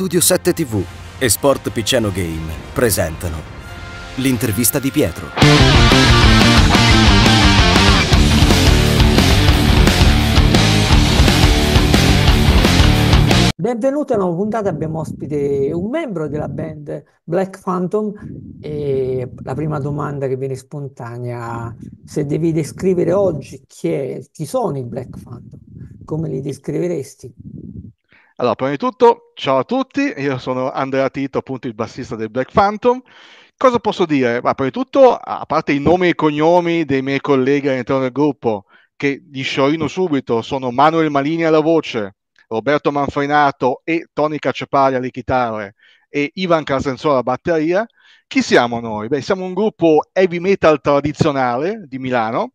Studio 7 TV e Sport Piceno Game presentano l'intervista di Pietro. Benvenuti alla nuova puntata, abbiamo ospite un membro della band Black Phantom e la prima domanda che viene spontanea, se devi descrivere oggi chi, è, chi sono i Black Phantom, come li descriveresti? Allora, prima di tutto, ciao a tutti, io sono Andrea Tito, appunto il bassista del Black Phantom. Cosa posso dire? Ma prima di tutto, a parte i nomi e i cognomi dei miei colleghi all'interno del gruppo, che gli sciorino subito, sono Manuel Malini alla voce, Roberto Manfrenato e Tony Cacciapari alle chitarre e Ivan Casenzola alla batteria. Chi siamo noi? Beh, siamo un gruppo heavy metal tradizionale di Milano,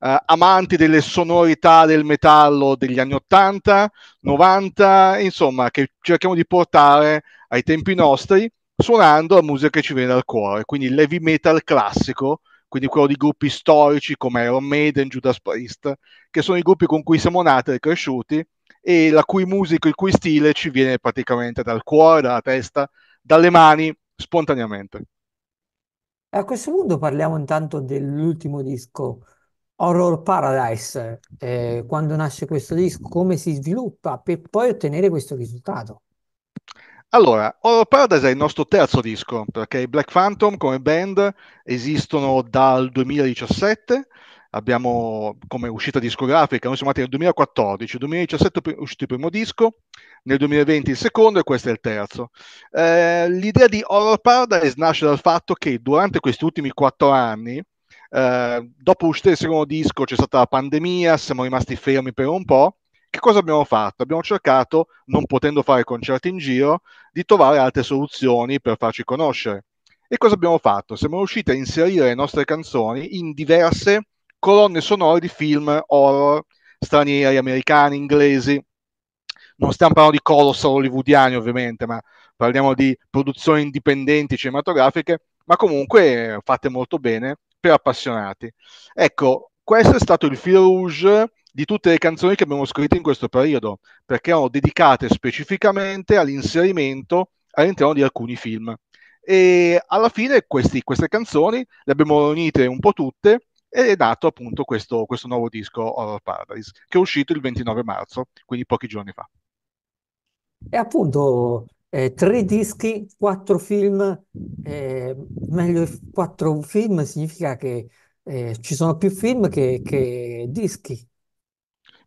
eh, amanti delle sonorità del metallo degli anni 80, 90, insomma, che cerchiamo di portare ai tempi nostri suonando la musica che ci viene dal cuore, quindi il heavy metal classico, quindi quello di gruppi storici come Iron Maiden, Judas Priest, che sono i gruppi con cui siamo nati e cresciuti e la cui musica, il cui stile ci viene praticamente dal cuore, dalla testa, dalle mani, spontaneamente. A questo punto parliamo intanto dell'ultimo disco Horror Paradise, eh, quando nasce questo disco, come si sviluppa per poi ottenere questo risultato? Allora, Horror Paradise è il nostro terzo disco, perché i Black Phantom come band esistono dal 2017, abbiamo come uscita discografica, noi siamo andati nel 2014, nel 2017 è uscito il primo disco, nel 2020 il secondo e questo è il terzo. Eh, l'idea di Horror Paradise nasce dal fatto che durante questi ultimi quattro anni Ehm, dopo uscita del secondo disco c'è stata la pandemia, siamo rimasti fermi per un po'. Che cosa abbiamo fatto? Abbiamo cercato, non potendo fare concerti in giro, di trovare altre soluzioni per farci conoscere. E cosa abbiamo fatto? Siamo riusciti a inserire le nostre canzoni in diverse colonne sonore di film horror stranieri, americani, inglesi. Non stiamo parlando di colossal hollywoodiani, ovviamente, ma parliamo di produzioni indipendenti cinematografiche, ma comunque eh, fatte molto bene per appassionati. Ecco, questo è stato il fil rouge di tutte le canzoni che abbiamo scritto in questo periodo, perché erano dedicate specificamente all'inserimento all'interno di alcuni film. E alla fine questi, queste canzoni le abbiamo unite un po' tutte ed è nato appunto questo, questo nuovo disco Horror Paradise, che è uscito il 29 marzo, quindi pochi giorni fa. E appunto eh, tre dischi, quattro film, eh, meglio quattro film significa che eh, ci sono più film che, che dischi.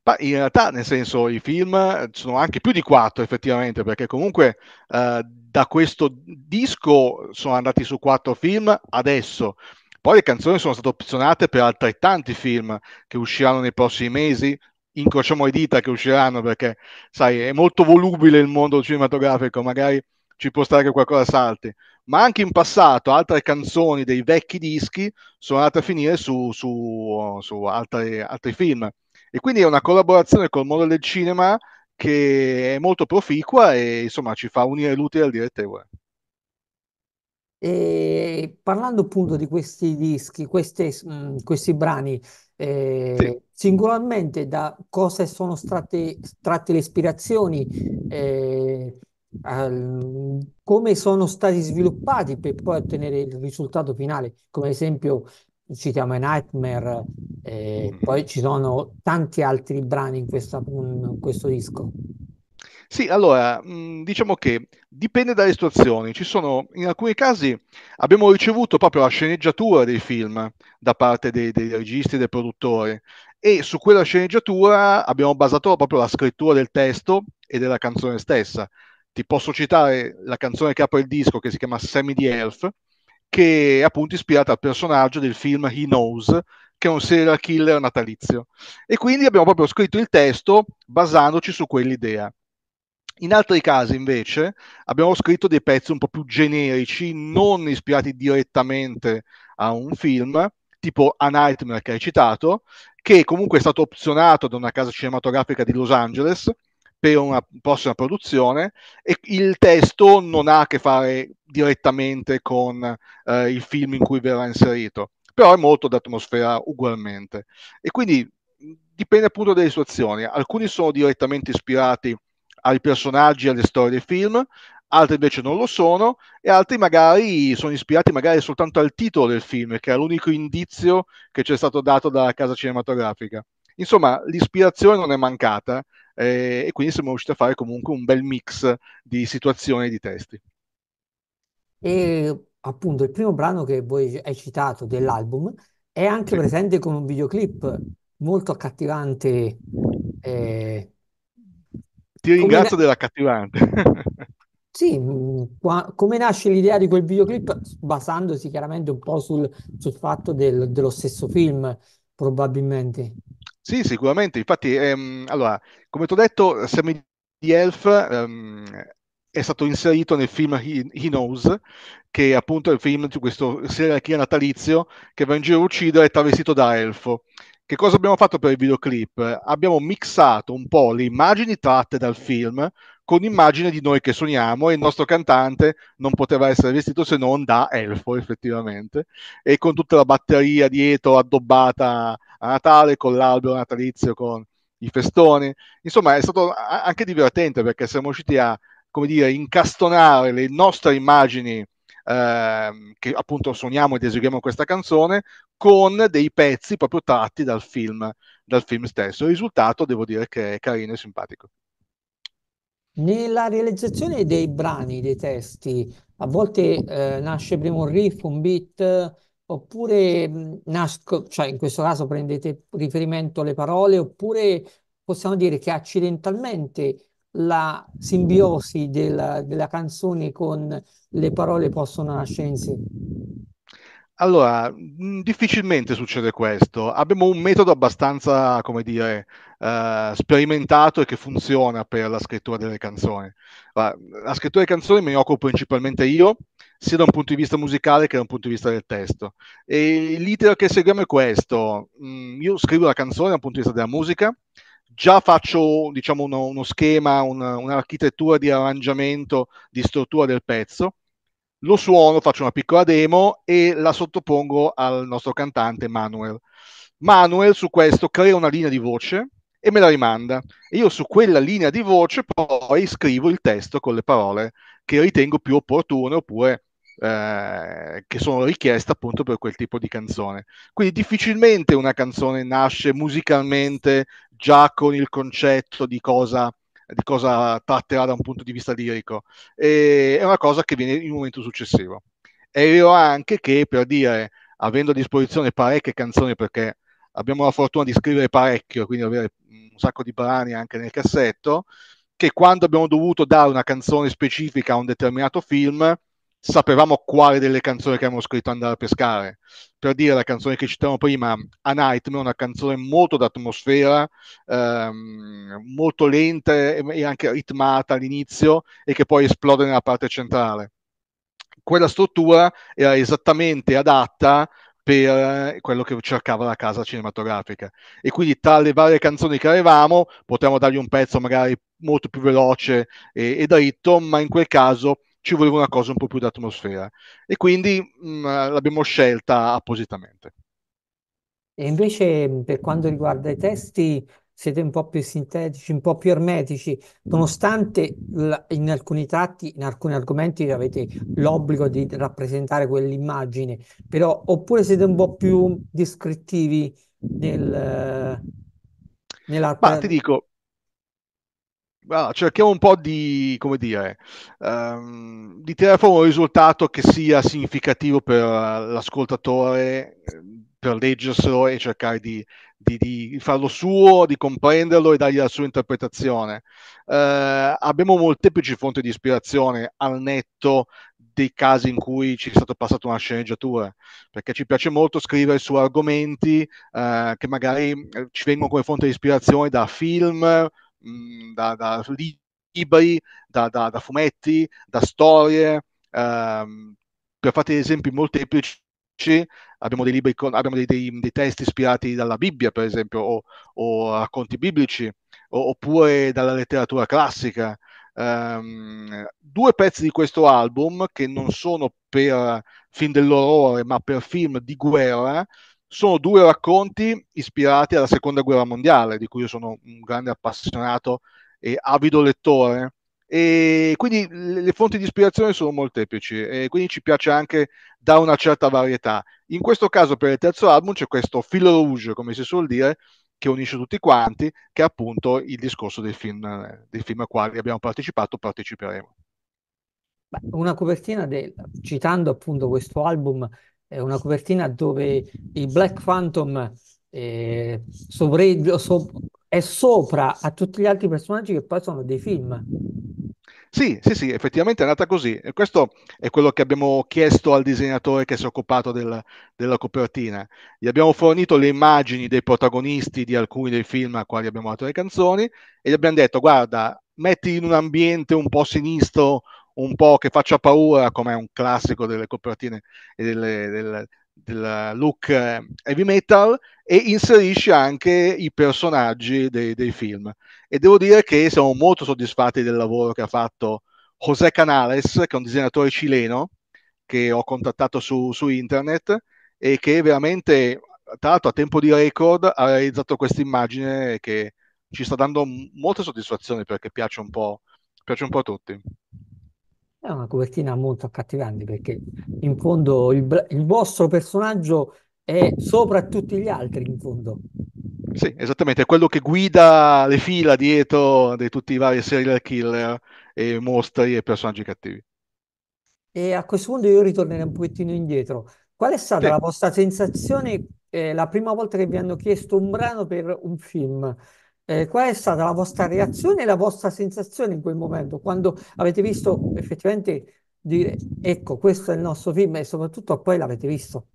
Ma in realtà, nel senso, i film eh, sono anche più di quattro effettivamente, perché comunque eh, da questo disco sono andati su quattro film adesso. Poi le canzoni sono state opzionate per altrettanti film che usciranno nei prossimi mesi, incrociamo le dita che usciranno perché, sai, è molto volubile il mondo cinematografico, magari ci può stare che qualcosa salti. Ma anche in passato altre canzoni dei vecchi dischi sono andate a finire su, su, su altri, altri film. E quindi è una collaborazione col mondo del cinema che è molto proficua e insomma ci fa unire l'utile al direttore. E parlando appunto di questi dischi, queste, questi brani, eh, singolarmente da cosa sono state tratte le ispirazioni, eh, al, come sono stati sviluppati per poi ottenere il risultato finale, come ad esempio citiamo Nightmare, eh, mm-hmm. poi ci sono tanti altri brani in, questa, in questo disco. Sì, allora, mm, diciamo che dipende dalle situazioni. Ci sono, in alcuni casi abbiamo ricevuto proprio la sceneggiatura dei film da parte dei, dei registi e dei produttori e su quella sceneggiatura abbiamo basato proprio la scrittura del testo e della canzone stessa. Ti posso citare la canzone che apre il disco che si chiama Sammy the Elf, che è appunto ispirata al personaggio del film He Knows, che è un serial killer natalizio. E quindi abbiamo proprio scritto il testo basandoci su quell'idea in altri casi invece abbiamo scritto dei pezzi un po' più generici, non ispirati direttamente a un film, tipo A Nightmare che hai citato, che comunque è stato opzionato da una casa cinematografica di Los Angeles per una prossima produzione e il testo non ha a che fare direttamente con eh, il film in cui verrà inserito, però è molto d'atmosfera ugualmente. E quindi dipende appunto dalle situazioni. Alcuni sono direttamente ispirati ai personaggi, alle storie dei film, altri invece non lo sono e altri magari sono ispirati magari soltanto al titolo del film, che è l'unico indizio che ci è stato dato dalla casa cinematografica. Insomma, l'ispirazione non è mancata eh, e quindi siamo riusciti a fare comunque un bel mix di situazioni e di testi. E appunto il primo brano che voi hai citato dell'album è anche sì. presente con un videoclip molto accattivante eh, ti ringrazio come... della cattivante. Sì, mm, qua, come nasce l'idea di quel videoclip? Basandosi chiaramente un po' sul, sul fatto del, dello stesso film, probabilmente. Sì, sicuramente. Infatti, ehm, allora, come ti ho detto, Sammy the Elf ehm, è stato inserito nel film He, He Knows, che appunto è il film di questo serial killer natalizio che va in giro a uccidere e è travestito da elfo. Che cosa abbiamo fatto per il videoclip? Abbiamo mixato un po' le immagini tratte dal film con immagini di noi che suoniamo e il nostro cantante non poteva essere vestito se non da elfo effettivamente e con tutta la batteria dietro addobbata a Natale con l'albero natalizio con i festoni insomma è stato anche divertente perché siamo riusciti a come dire incastonare le nostre immagini Ehm, che appunto suoniamo ed eseguiamo questa canzone, con dei pezzi proprio tratti dal film, dal film stesso. Il risultato devo dire che è carino e simpatico. Nella realizzazione dei brani, dei testi, a volte eh, nasce prima un riff, un beat, oppure mm, nasco, cioè in questo caso prendete riferimento alle parole, oppure possiamo dire che accidentalmente la simbiosi della, della canzone con le parole possono nascere in Allora, mm, difficilmente succede questo. Abbiamo un metodo abbastanza, come dire, eh, sperimentato e che funziona per la scrittura delle canzoni. La, la scrittura delle canzoni mi occupo principalmente io, sia da un punto di vista musicale che da un punto di vista del testo. E l'iter che seguiamo è questo. Mm, io scrivo la canzone dal punto di vista della musica, già faccio diciamo, uno, uno schema, una, un'architettura di arrangiamento, di struttura del pezzo lo suono, faccio una piccola demo e la sottopongo al nostro cantante Manuel. Manuel su questo crea una linea di voce e me la rimanda. io su quella linea di voce poi scrivo il testo con le parole che ritengo più opportune oppure eh, che sono richieste appunto per quel tipo di canzone. Quindi difficilmente una canzone nasce musicalmente già con il concetto di cosa di cosa tratterà da un punto di vista lirico, e è una cosa che viene in un momento successivo. È vero anche che, per dire, avendo a disposizione parecchie canzoni, perché abbiamo la fortuna di scrivere parecchio, quindi avere un sacco di brani anche nel cassetto, che quando abbiamo dovuto dare una canzone specifica a un determinato film, sapevamo quale delle canzoni che avevamo scritto andare a pescare. Per dire la canzone che citavo prima, A Nightmare, una canzone molto d'atmosfera, ehm, molto lenta e anche ritmata all'inizio e che poi esplode nella parte centrale. Quella struttura era esattamente adatta per eh, quello che cercava la casa cinematografica. E quindi tra le varie canzoni che avevamo potevamo dargli un pezzo magari molto più veloce e, e dritto, ma in quel caso ci voleva una cosa un po' più d'atmosfera e quindi mh, mm, l'abbiamo scelta appositamente. E invece mm, per quanto riguarda i testi siete un po' più sintetici, un po' più ermetici, nonostante in alcuni tratti, in alcuni argomenti avete l'obbligo di rappresentare quell'immagine, però oppure siete un po' più descrittivi nel, nella... Ma ti dico, allora, cerchiamo un po' di, come dire, um, di tirare fuori un risultato che sia significativo per eh, l'ascoltatore, ehm, per leggerselo e cercare di, di, di farlo suo, di comprenderlo e dargli la sua interpretazione. Uh, abbiamo molteplici fonti di ispirazione al netto dei casi in cui ci è stata passata una sceneggiatura, perché ci piace molto scrivere su argomenti eh, che magari eh, ci vengono come fonte di ispirazione da film, mh, mhmm, da, da, libri, da, da, fumetti, da storie. Ehm, per fare esempi molteplici, abbiamo, dei, libri con, abbiamo dei, dei, dei, testi ispirati dalla Bibbia, per esempio, o, o racconti biblici, o, oppure dalla letteratura classica. Um, due pezzi di questo album che non sono per eh, film dell'orrore ma per film di guerra sono due racconti ispirati alla seconda guerra mondiale, di cui io sono un grande appassionato e avido lettore. E quindi le fonti di ispirazione sono molteplici e quindi ci piace anche dare una certa varietà. In questo caso per il terzo album c'è questo fil rouge, come si suol dire, che unisce tutti quanti, che è appunto il discorso dei film, dei film a quali abbiamo partecipato, parteciperemo. Una copertina del, citando appunto questo album è una copertina dove il Black Phantom è, eh, sovre- so- è sopra a tutti gli altri personaggi che poi sono dei film. Sì, sì, sì, effettivamente è andata così. E questo è quello che abbiamo chiesto al disegnatore che si è occupato del, della copertina. Gli abbiamo fornito le immagini dei protagonisti di alcuni dei film a quali abbiamo dato le canzoni e gli abbiamo detto, guarda, metti in un ambiente un po' sinistro, un po' che faccia paura, come è un classico delle copertine e delle, delle, del look eh, heavy metal e inserisce anche i personaggi dei, dei, film. E devo dire che siamo molto soddisfatti del lavoro che ha fatto José Canales, che è un disegnatore cileno che ho contattato su, su internet e che veramente, tra l'altro, a tempo di record ha realizzato questa immagine che ci sta dando molte soddisfazioni perché piace un po', piace un po a tutti. È una copertina molto accattivante perché in fondo il, il vostro personaggio è sopra tutti gli altri, in fondo. Sì, esattamente, è quello che guida le fila dietro di tutti i vari serial killer e mostri e personaggi cattivi. E a questo punto io ritornerei un pochettino indietro. Qual è stata la vostra sensazione eh, la prima volta che vi hanno chiesto un brano per un film? eh, qual è stata la vostra reazione e la vostra sensazione in quel momento, quando avete visto effettivamente dire ecco, questo è il nostro film e soprattutto poi l'avete visto?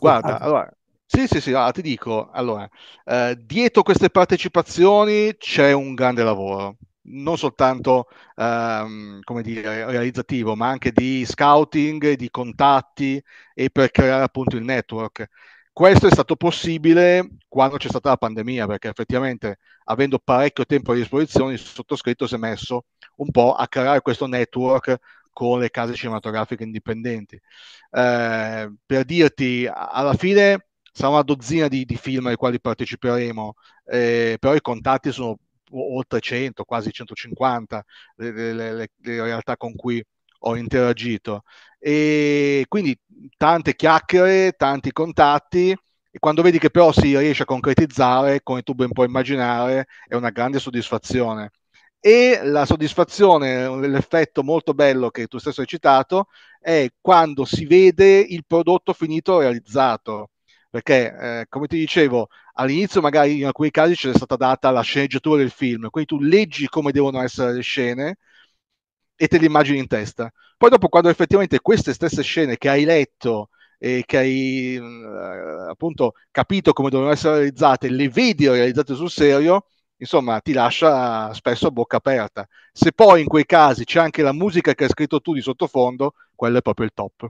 Guarda, allora, sì, sì, sì, allora, ti dico, allora, eh, dietro queste partecipazioni c'è un grande lavoro, non soltanto ehm, come dire, realizzativo, ma anche di scouting, di contatti e per creare appunto il network. Questo è stato possibile quando c'è stata la pandemia, perché effettivamente avendo parecchio tempo a disposizione, il sottoscritto si è messo un po' a creare questo network con le case cinematografiche indipendenti. Eh, per dirti, alla fine sarà una dozzina di, di film ai quali parteciperemo, eh, però i contatti sono oltre 100, quasi 150 le, le, le, le realtà con cui ho interagito. E quindi tante chiacchiere, tanti contatti, e quando vedi che però si riesce a concretizzare, come tu ben puoi immaginare, è una grande soddisfazione. E la soddisfazione, l'effetto molto bello che tu stesso hai citato, è quando si vede il prodotto finito realizzato. Perché, eh, come ti dicevo, all'inizio magari in alcuni casi c'è stata data la sceneggiatura del film, quindi tu leggi come devono essere le scene, e te le immagini in testa. Poi dopo, quando effettivamente queste stesse scene che hai letto e che hai mh, eh, appunto capito come dovevano essere realizzate, le vedi realizzate sul serio, insomma, ti lascia spesso a bocca aperta. Se poi in quei casi c'è anche la musica che hai scritto tu di sottofondo, quello è proprio il top.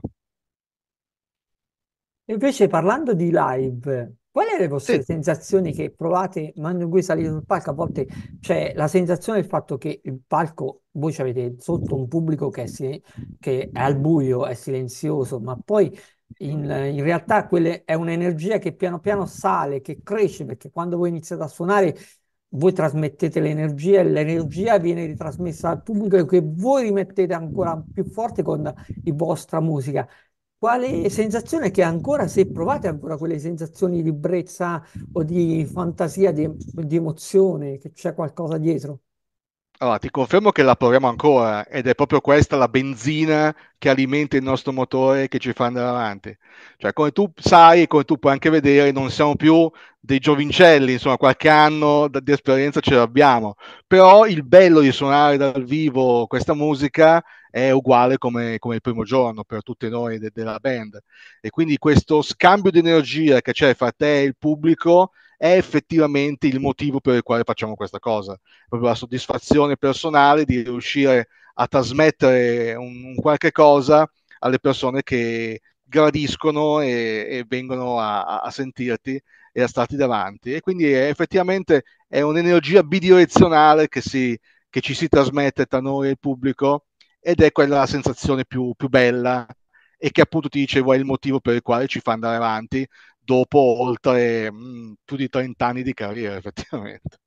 Invece parlando di live, quali sono le vostre sì. sensazioni che provate quando voi salite sul palco? A volte c'è la sensazione del fatto che il palco, voi avete sotto un pubblico che è, si, che è al buio, è silenzioso, ma poi in, in, realtà quelle, è un'energia che piano piano sale, che cresce, perché quando voi iniziate a suonare voi trasmettete l'energia e l'energia viene ritrasmessa al pubblico che voi rimettete ancora più forte con la vostra musica quale sensazione che ancora, se provate ancora quelle sensazioni di ebbrezza o di fantasia, di, di emozione, che c'è qualcosa dietro? Allora, ti confermo che la proviamo ancora ed è proprio questa la benzina che alimenta il nostro motore che ci fa andare avanti. Cioè, come tu sai e come tu puoi anche vedere, non siamo più dei giovincelli, insomma, qualche anno di esperienza ce l'abbiamo. Però il bello di suonare dal vivo questa musica è uguale come, come il primo giorno per tutti noi de- della band. E quindi questo scambio di energia che c'è fra te e il pubblico è effettivamente il motivo per il quale facciamo questa cosa, proprio la soddisfazione personale di riuscire a trasmettere un, un qualche cosa alle persone che gradiscono e, e vengono a, a, sentirti e a starti davanti. E quindi è, effettivamente è un'energia bidirezionale che, si, che ci si trasmette tra noi e il pubblico ed è quella la sensazione più, più bella e che appunto ti dicevo è il motivo per il quale ci fa andare avanti dopo oltre mh, mm, più di 30 anni di carriera effettivamente.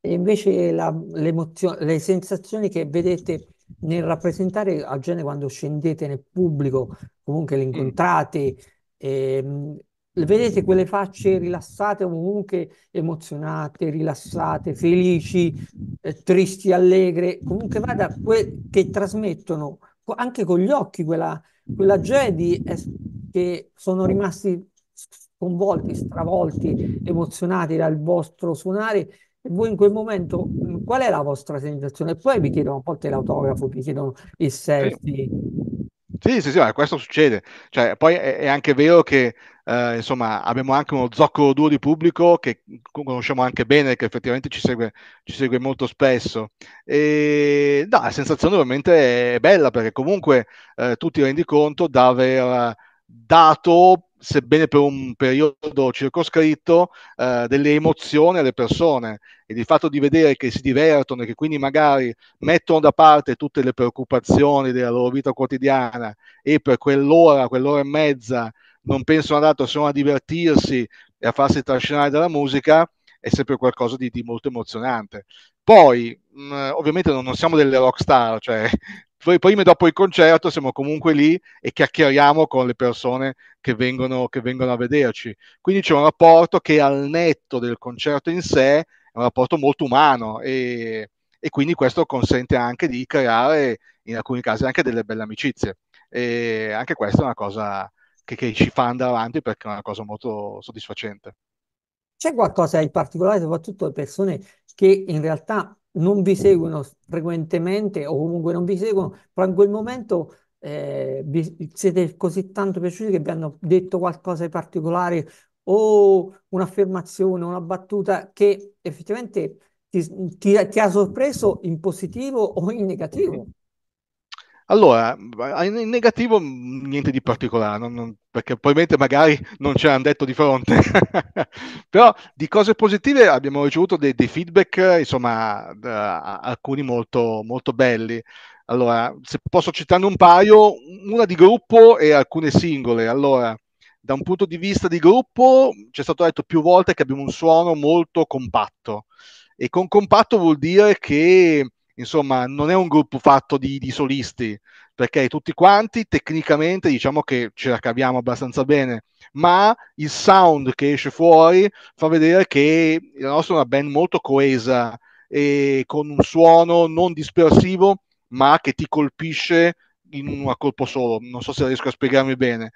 E invece la, le sensazioni che vedete nel rappresentare a genere quando scendete nel pubblico, comunque le mm. incontrate, mm. ehm, Vedete quelle facce rilassate comunque emozionate, rilassate, felici, eh, tristi, allegre, comunque vada, que- che trasmettono anche con gli occhi quella, quella Jedi che sono rimasti sconvolti, stravolti, emozionati dal vostro suonare. E voi in quel momento, mm, qual è la vostra sensazione? poi vi chiedono a volte l'autografo, vi chiedono il eh, selfie. Sì, sì, sì, ma questo succede. Cioè, poi è, è, anche vero che eh, insomma, abbiamo anche uno zoccolo duro di pubblico che conosciamo anche bene, che effettivamente ci segue, ci segue molto spesso. E no, la sensazione ovviamente è bella perché comunque eh, tu ti rendi conto di aver eh, dato sebbene per un periodo circoscritto, eh, delle emozioni alle persone e il fatto di vedere che si divertono e che quindi magari mettono da parte tutte le preoccupazioni della loro vita quotidiana e per quell'ora, quell'ora e mezza non pensano ad altro se non a divertirsi e a farsi trascinare dalla musica, è sempre qualcosa di, di molto emozionante. Poi, mh, ovviamente, non, non, siamo delle rock star, cioè poi, prima e dopo il concerto siamo comunque lì e chiacchieriamo con le persone che vengono, che vengono a vederci. Quindi c'è un rapporto che al netto del concerto in sé è un rapporto molto umano e, e quindi questo consente anche di creare in alcuni casi anche delle belle amicizie. E anche questa è una cosa che, che ci fa andare avanti perché è una cosa molto soddisfacente. C'è qualcosa in particolare, soprattutto le persone che in realtà non vi seguono frequentemente o comunque non vi seguono, però in quel momento eh, vi siete così tanto piaciuti che vi hanno detto qualcosa di particolare o un'affermazione, una battuta che effettivamente ti, ti, ti ha sorpreso in positivo o in negativo? Allora, in negativo mm, niente di particolare, non, non, perché probabilmente magari non ce l'hanno detto di fronte, però di cose positive abbiamo ricevuto dei, dei feedback, insomma, da, alcuni molto, molto belli. Allora, se posso citarne un paio, una di gruppo e alcune singole. Allora, da un punto di vista di gruppo, ci è stato detto più volte che abbiamo un suono molto compatto, e con compatto vuol dire che insomma, non è un gruppo fatto di, di, solisti, perché tutti quanti tecnicamente diciamo che ce la caviamo abbastanza bene, ma il sound che esce fuori fa vedere che la nostra è una band molto coesa e con un suono non dispersivo, ma che ti colpisce in un colpo solo. Non so se riesco a spiegarmi bene.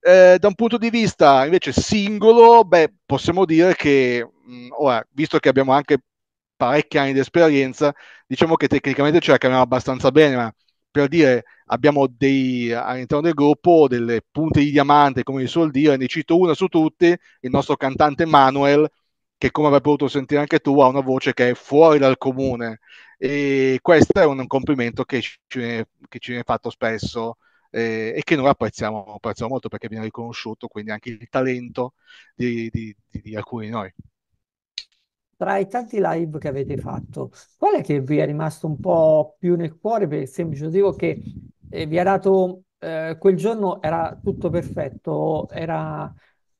Eh, da un punto di vista invece singolo, beh, possiamo dire che, mh, mm, ora, visto che abbiamo anche parecchi anni di esperienza, diciamo che tecnicamente ce la caviamo abbastanza bene, ma per dire abbiamo dei, all'interno del gruppo delle punte di diamante, come si suol dire, ne cito una su tutte, il nostro cantante Manuel, che come avrai potuto sentire anche tu ha una voce che è fuori dal comune e questo è un complimento che ci viene, che ci viene fatto spesso eh, e che noi apprezziamo, apprezziamo, molto perché viene riconosciuto quindi anche il talento di, di, di, di alcuni di noi tra i tanti live che avete fatto, qual è che vi è rimasto un po' più nel cuore per il semplice motivo che eh, vi ha dato eh, quel giorno era tutto perfetto, era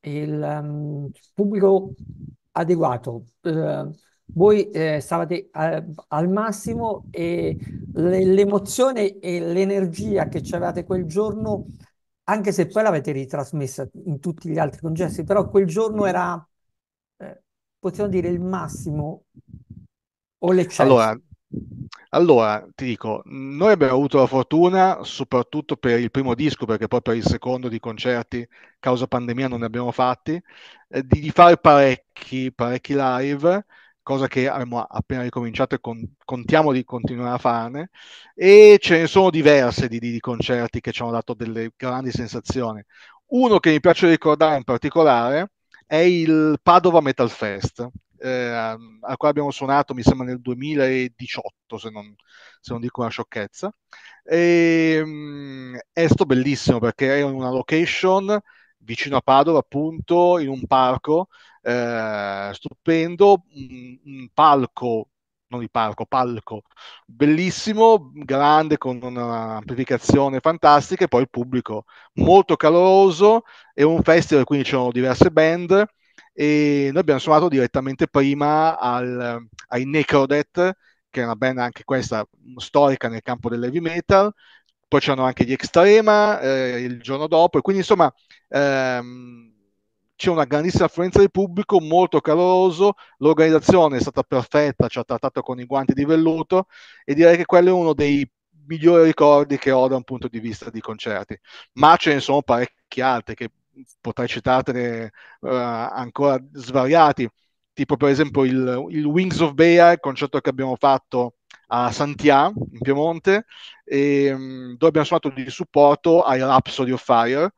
il um, pubblico adeguato. Eh, voi eh, stavate a, eh, al massimo e l'emozione e l'energia che avevate quel giorno, anche se poi l'avete ritrasmessa in tutti gli altri congressi, però quel giorno era possiamo dire il massimo o l'eccesso? Allora, allora, ti dico, noi abbiamo avuto la fortuna, soprattutto per il primo disco, perché poi per il secondo di concerti, causa pandemia, non ne abbiamo fatti, eh, di, di, fare parecchi, parecchi live, cosa che abbiamo appena ricominciato e con, contiamo di continuare a farne, e ce ne sono diverse di, di, di concerti che ci hanno dato delle grandi sensazioni. Uno che mi piace ricordare in particolare è il Padova Metal Fest, eh, a cui abbiamo suonato mi sembra nel 2018 se non, se non dico una sciocchezza e, ehm, mh, è stato bellissimo perché è in una location vicino a Padova appunto in un parco eh, stupendo un, un palco non di palco, palco bellissimo, grande con un'amplificazione fantastica e poi il pubblico molto caloroso è un festival quindi c'erano diverse band e noi abbiamo suonato direttamente prima al, ai Necrodet che è una band anche questa mm, storica nel campo dell'heavy metal poi c'erano anche gli Extrema eh, il giorno dopo e quindi insomma ehm, c'è una grandissima affluenza di pubblico, molto caloroso, l'organizzazione è stata perfetta, ci ha trattato con i guanti di velluto e direi che quello è uno dei migliori ricordi che ho da un punto di vista di concerti, ma ce ne sono parecchi altri che potrei citartene uh, ancora svariati, tipo per esempio il, il Wings of Bear, il concerto che abbiamo fatto a Santià in Piemonte, e, um, dove abbiamo suonato di supporto ai Rhapsody of Fire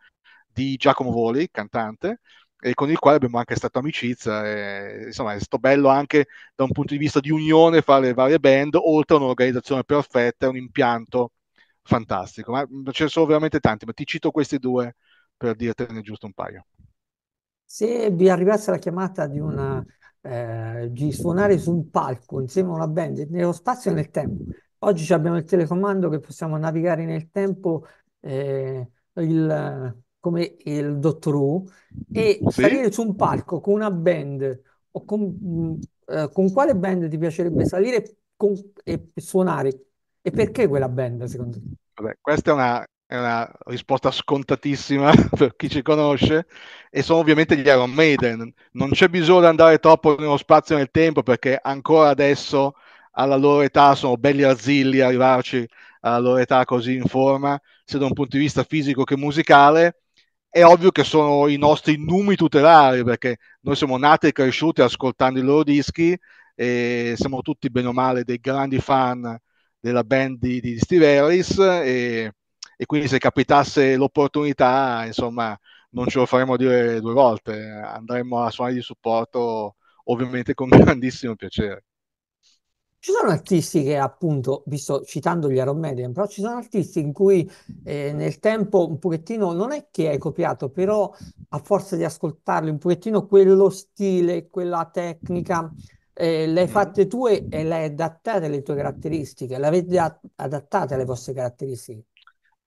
di Giacomo Voli, cantante, e con il quale abbiamo anche stato amicizia. E, insomma, è stato bello anche da un punto di vista di unione fra le varie band, oltre a un'organizzazione perfetta, un impianto fantastico. Ma ce ne sono veramente tanti, ma ti cito questi due per dirtene giusto un paio. Se vi arrivasse la chiamata di, una, eh, di suonare su un palco insieme a una band, nello spazio e nel tempo, oggi abbiamo il telecomando che possiamo navigare nel tempo. Eh, il, come il Dottor Who e sì. salire su un palco con una band o con, eh, con quale band ti piacerebbe salire con, e suonare e perché quella band secondo te? Vabbè, questa è una, è una risposta scontatissima per chi ci conosce e sono ovviamente gli Iron Maiden. Non c'è bisogno di andare troppo nello spazio e nel tempo perché ancora adesso alla loro età sono belli arzilli arrivarci alla loro età così in forma, sia da un punto di vista fisico che musicale è ovvio che sono i nostri numi tutelari perché noi siamo nati e cresciuti ascoltando i loro dischi e siamo tutti bene o male dei grandi fan della band di, di Steve Harris e, e, quindi se capitasse l'opportunità insomma non ce lo faremo dire due volte andremo a suonare di supporto ovviamente con grandissimo piacere ci sono artisti che appunto, vi sto citando gli Iron Maiden, però ci sono artisti in cui eh, nel tempo un pochettino non è che hai copiato, però a forza di ascoltarli un pochettino quello stile, quella tecnica, eh, le hai mm-hmm. fatte tue e le hai adattate alle tue caratteristiche, le avete adattate alle vostre caratteristiche.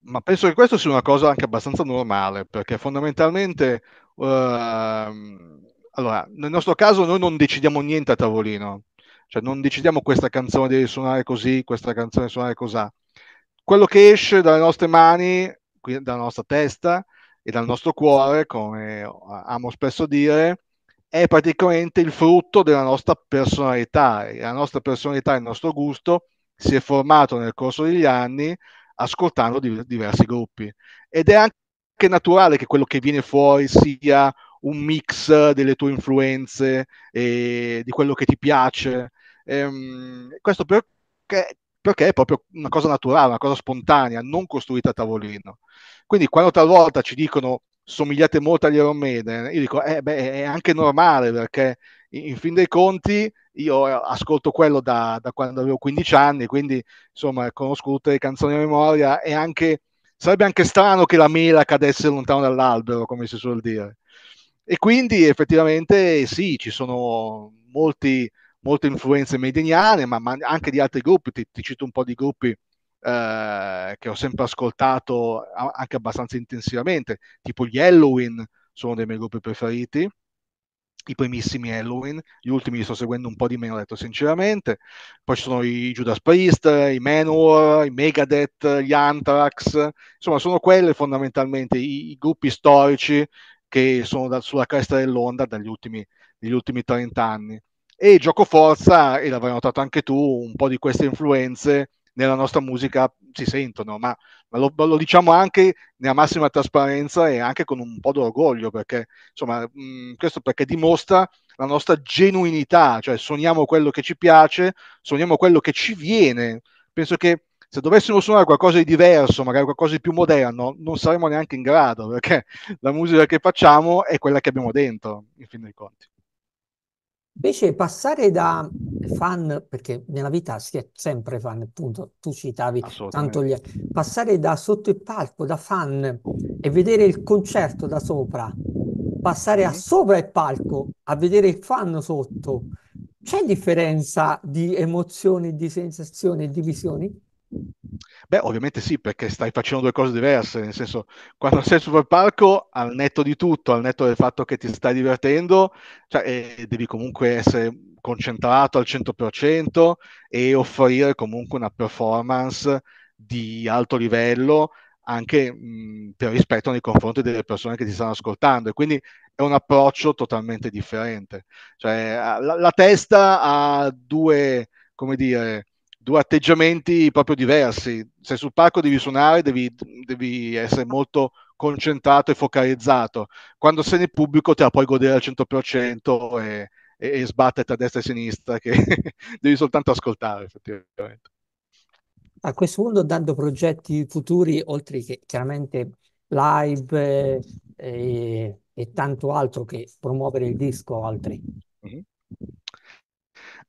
Ma penso che questo sia una cosa anche abbastanza normale, perché fondamentalmente, uh, allora, nel nostro caso noi non decidiamo niente a tavolino, cioè non decidiamo questa canzone deve suonare così, questa canzone deve suonare così. Quello che esce dalle nostre mani, dalla nostra testa e dal nostro cuore, come amo spesso dire, è praticamente il frutto della nostra personalità. E la nostra personalità, il nostro gusto si è formato nel corso degli anni ascoltando di, diversi gruppi. Ed è anche naturale che quello che viene fuori sia un mix delle tue influenze e di quello che ti piace. Ehm, questo perché, perché è proprio una cosa naturale, una cosa spontanea, non costruita a tavolino. Quindi quando talvolta ci dicono somigliate molto agli Iron Maiden, io dico, eh, beh, è anche normale perché in, fin dei conti io ascolto quello da, da quando avevo 15 anni, quindi insomma conosco tutte le canzoni a memoria e anche, sarebbe anche strano che la mela cadesse lontano dall'albero, come si suol dire. E quindi effettivamente sì, ci sono molti molte influenze medianiane, ma, ma, anche di altri gruppi, ti, ti, cito un po' di gruppi eh, che ho sempre ascoltato anche abbastanza intensivamente, tipo gli Halloween sono dei miei gruppi preferiti, i primissimi Halloween, gli ultimi li sto seguendo un po' di meno, detto sinceramente, poi ci sono i Judas Priest, i Manowar, i Megadeth, gli Anthrax, insomma sono quelli fondamentalmente i, i gruppi storici che sono da, sulla cresta dell'onda dagli ultimi, degli ultimi 30 anni. E gioco forza, e l'avrai notato anche tu, un po' di queste influenze nella nostra musica si sentono, ma, ma lo, lo, diciamo anche nella massima trasparenza e anche con un po' d'orgoglio, perché insomma, mh, questo perché dimostra la nostra genuinità, cioè suoniamo quello che ci piace, suoniamo quello che ci viene. Penso che se dovessimo suonare qualcosa di diverso, magari qualcosa di più moderno, non saremmo neanche in grado, perché la musica che facciamo è quella che abbiamo dentro, in fin dei conti. Invece passare da fan, perché nella vita si è sempre fan, appunto, tu citavi tanto gli... Passare da sotto il palco, da fan, e vedere il concerto da sopra, passare a sopra il palco, a vedere il fan sotto, c'è differenza di emozioni, di sensazioni e di visioni? Beh, ovviamente sì, perché stai facendo due cose diverse, nel senso, quando sei sul palco, al netto di tutto, al netto del fatto che ti stai divertendo, cioè, eh, devi comunque essere concentrato al 100% e offrire comunque una performance di alto livello anche mh, per rispetto nei confronti delle persone che ti stanno ascoltando e quindi è un approccio totalmente differente. Cioè, la, la testa ha due, come dire, due atteggiamenti proprio diversi. Se sul palco devi suonare, devi, devi essere molto concentrato e focalizzato. Quando sei nel pubblico te la puoi godere al 100% e, e, e sbatterti a destra e sinistra che devi soltanto ascoltare effettivamente. A questo punto, dando progetti futuri, oltre che chiaramente live eh, e, e tanto altro che promuovere il disco, altri. Mm-hmm.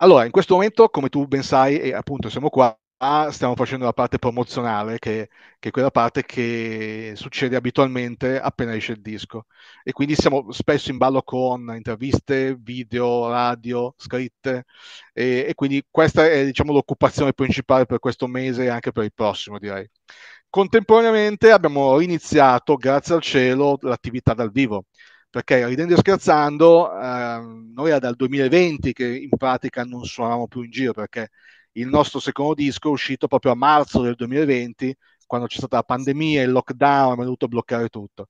Allora, in questo momento, come tu ben sai, e appunto siamo qua, stiamo facendo la parte promozionale, che, che è quella parte che succede abitualmente appena esce il disco. E quindi siamo spesso in ballo con interviste, video, radio, scritte, e, e quindi questa è diciamo, l'occupazione principale per questo mese e anche per il prossimo, direi. Contemporaneamente abbiamo iniziato, grazie al cielo, l'attività dal vivo perché ridendo e scherzando, eh, noi è dal 2020 che in pratica non suonavamo più in giro, perché il nostro secondo disco è uscito proprio a marzo del 2020, quando c'è stata la pandemia, il lockdown, abbiamo dovuto bloccare tutto.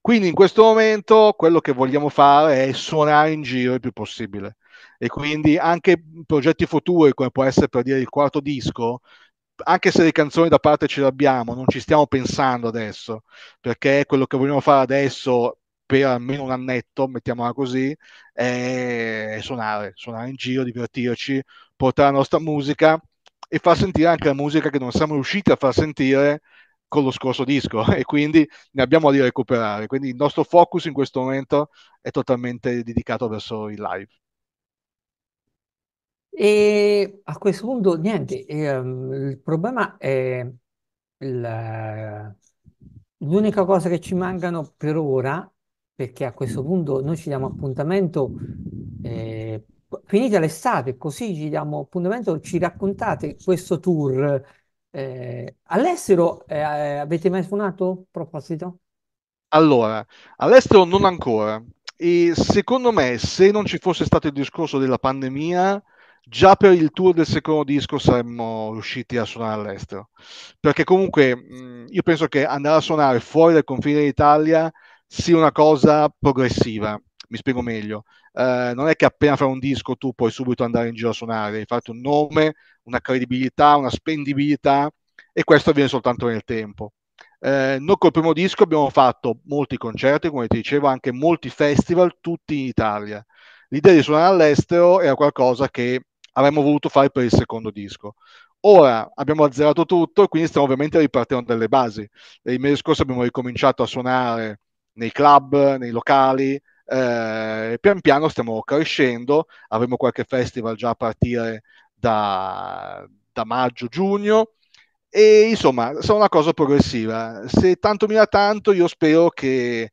Quindi in questo momento quello che vogliamo fare è suonare in giro il più possibile e quindi anche progetti futuri come può essere per dire il quarto disco, anche se le canzoni da parte ce le abbiamo, non ci stiamo pensando adesso, perché quello che vogliamo fare adesso per almeno un annetto, mettiamola così, e eh, suonare, suonare in giro, divertirci, portare la nostra musica e far sentire anche la musica che non siamo riusciti a far sentire con lo scorso disco e quindi ne abbiamo di recuperare. Quindi il nostro focus in questo momento è totalmente dedicato verso il live. E a questo punto niente, ehm, il problema è la... l'unica cosa che ci mancano per ora perché a questo mm. punto noi ci diamo appuntamento, eh, finita l'estate, così ci diamo appuntamento, ci raccontate questo tour. Eh, all'estero eh, avete mai suonato, a proposito? Allora, all'estero non ancora. E secondo me, se non ci fosse stato il discorso della pandemia, già per il tour del secondo disco saremmo riusciti a suonare all'estero. Perché comunque mm, io penso che andare a suonare fuori dal confine d'Italia sia una cosa progressiva. Mi spiego meglio. Eh, non è che appena fai un disco tu puoi subito andare in giro a suonare, devi farti un nome, una credibilità, una spendibilità e questo avviene soltanto nel tempo. Eh, noi col primo disco abbiamo fatto molti concerti, come ti dicevo, anche molti festival, tutti in Italia. L'idea di suonare all'estero era qualcosa che avremmo voluto fare per il secondo disco. Ora abbiamo azzerato tutto e quindi stiamo ovviamente ripartendo dalle basi. Il mese scorso abbiamo ricominciato a suonare nei club, nei locali. Eh, pian piano stiamo crescendo, avremo qualche festival già a partire da, da maggio-giugno. E insomma, sarà una cosa progressiva. Se tanto mira tanto, io spero che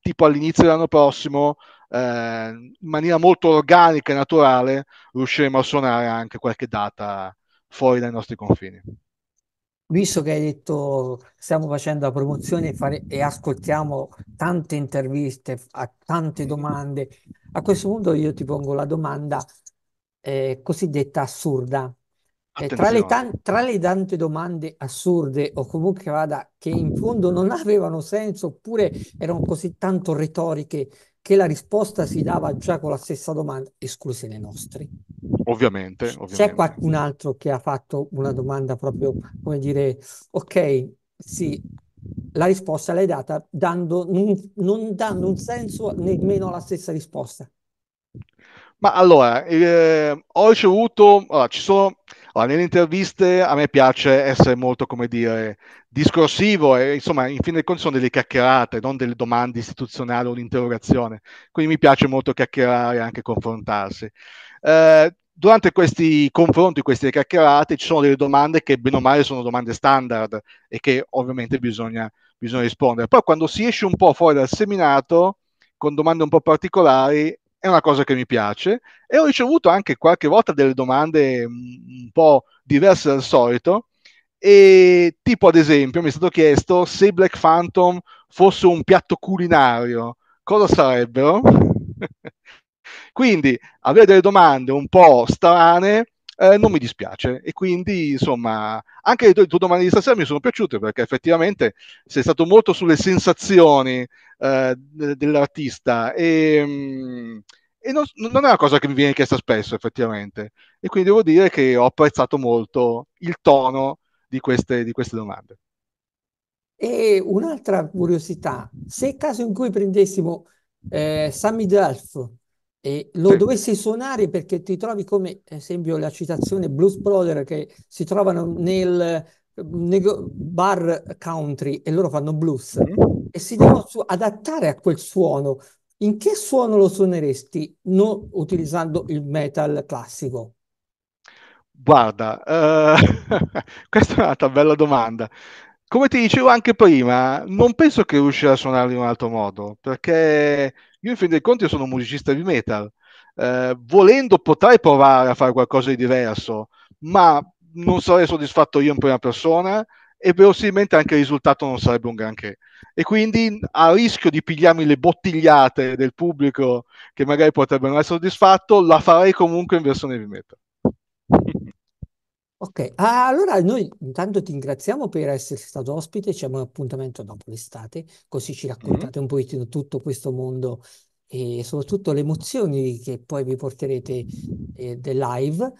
tipo all'inizio dell'anno prossimo, eh, in maniera molto organica e naturale, riusciremo a suonare anche qualche data fuori dai nostri confini visto che hai detto stiamo facendo la promozione e, fare, e ascoltiamo tante interviste, a tante domande, a questo punto io ti pongo la domanda eh, cosiddetta assurda. Eh, tra, le tan- tra, le tante domande assurde o comunque vada che in fondo non avevano senso oppure erano così tanto retoriche che la risposta si dava già con la stessa domanda, escluse le nostre. Ovviamente, ovviamente. C'è qualcun altro che ha fatto una domanda proprio, come dire, ok, sì, la risposta l'hai data dando, non, non dando un senso nemmeno alla stessa risposta. Ma allora, eh, ho ricevuto, allora, ci sono, allora, nelle interviste a me piace essere molto, come dire, discorsivo e insomma in fin dei conti sono delle chiacchierate, non delle domande istituzionali o un'interrogazione, quindi mi piace molto chiacchierare e anche confrontarsi. Eh, durante questi confronti, queste chiacchierate, ci sono delle domande che bene o male sono domande standard e che ovviamente bisogna, bisogna rispondere. Poi quando si esce un po' fuori dal seminato, con domande un po' particolari, è una cosa che mi piace e ho ricevuto anche qualche volta delle domande mm, un po' diverse dal solito e tipo ad esempio mi è stato chiesto se Black Phantom fosse un piatto culinario, cosa sarebbero? quindi avere delle domande un po' strane eh, non mi dispiace e quindi insomma anche le tue, domande di stasera mi sono piaciute perché effettivamente sei stato molto sulle sensazioni eh, dell'artista e, mm, e non, non, è una cosa che mi viene chiesta spesso effettivamente e quindi devo dire che ho apprezzato molto il tono di queste, di queste domande. E un'altra curiosità, se caso in cui prendessimo eh, Sammy Delf e lo sì. dovessi suonare perché ti trovi come esempio la citazione Blues Brother che si trovano nel, mm, nel bar country e loro fanno blues mm. e si devono su- adattare a quel suono in che suono lo suoneresti non utilizzando il metal classico Guarda, eh, questa è una bella domanda. Come ti dicevo anche prima, non penso che riuscirà a suonarli in un altro modo, perché io in fin dei conti sono un musicista di metal. Eh, volendo potrei provare a fare qualcosa di diverso, ma non sarei soddisfatto io in prima persona e verosimilmente anche il risultato non sarebbe un granché. E quindi a rischio di pigliarmi le bottigliate del pubblico che magari potrebbe non essere soddisfatto, la farei comunque in versione di metal. Ok, ah, allora noi intanto ti ringraziamo per essere stato ospite, c'è un appuntamento dopo l'estate, così ci mm-hmm. raccontate un pochettino tutto questo mondo e soprattutto le emozioni che poi vi porterete eh, del live.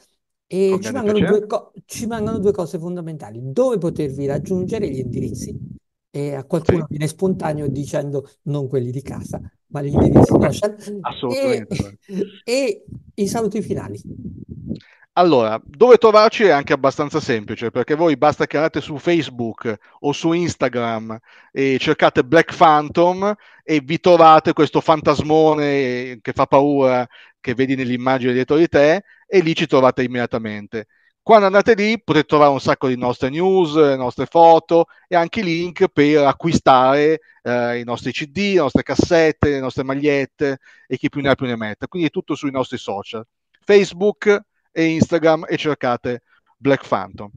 E ci grande mancano due, piacere. co- ci mancano due cose fondamentali, dove potervi raggiungere gli indirizzi. E a qualcuno viene spontaneo dicendo non quelli di casa, ma gli indirizzi ok, social. E, assolutamente. e i saluti finali. Allora, dove trovarci è anche abbastanza semplice, perché voi basta che andate su Facebook o su Instagram e cercate Black Phantom e vi trovate questo fantasmone che fa paura, che vedi nell'immagine dietro di te, e lì ci trovate immediatamente. Quando andate lì potete trovare un sacco di nostre news, nostre foto e anche i link per acquistare eh, i nostri CD, le nostre cassette, le nostre magliette e chi più ne ha più ne metta. Quindi è tutto sui nostri social. Facebook, e Instagram e cercate Black Phantom.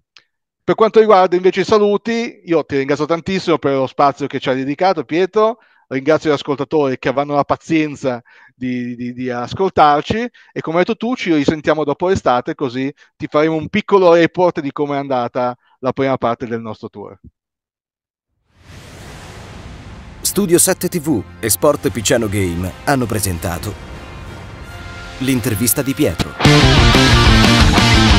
Per quanto riguarda invece i saluti, io ti ringrazio tantissimo per lo spazio che ci hai dedicato, Pietro. Ringrazio gli ascoltatori che avranno la pazienza di, di, di ascoltarci e come hai detto tu ci risentiamo dopo l'estate così ti faremo un piccolo report di come è andata la prima parte del nostro tour. Studio 7 TV e Sport Picciano Game hanno presentato L'intervista di Pietro.